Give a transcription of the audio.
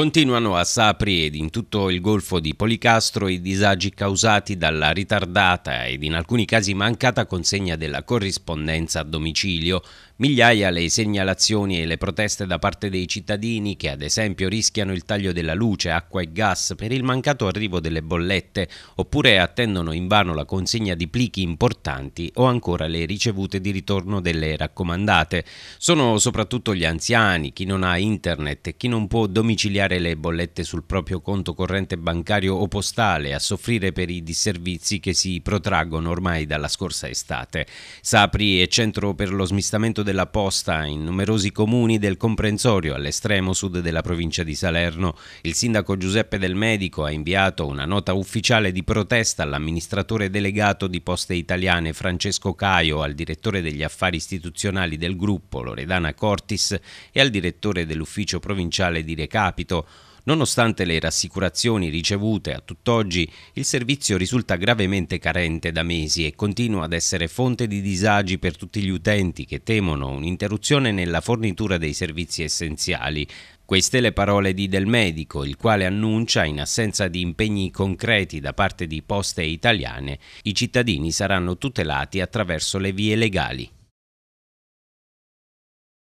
Continuano a Sapri ed in tutto il Golfo di Policastro i disagi causati dalla ritardata ed in alcuni casi mancata consegna della corrispondenza a domicilio, migliaia le segnalazioni e le proteste da parte dei cittadini che ad esempio rischiano il taglio della luce, acqua e gas per il mancato arrivo delle bollette oppure attendono invano la consegna di plichi importanti o ancora le ricevute di ritorno delle raccomandate. Sono soprattutto gli anziani, chi non ha internet e chi non può domiciliare pagare le bollette sul proprio conto corrente bancario o postale, a soffrire per i disservizi che si protraggono ormai dalla scorsa estate. Sapri è centro per lo smistamento della posta in numerosi comuni del comprensorio all'estremo sud della provincia di Salerno. Il sindaco Giuseppe Del Medico ha inviato una nota ufficiale di protesta all'amministratore delegato di Poste Italiane Francesco Caio, al direttore degli affari istituzionali del gruppo Loredana Cortis e al direttore dell'ufficio provinciale di Recapito merito. Nonostante le rassicurazioni ricevute a tutt'oggi, il servizio risulta gravemente carente da mesi e continua ad essere fonte di disagi per tutti gli utenti che temono un'interruzione nella fornitura dei servizi essenziali. Queste le parole di Del Medico, il quale annuncia, in assenza di impegni concreti da parte di poste italiane, i cittadini saranno tutelati attraverso le vie legali.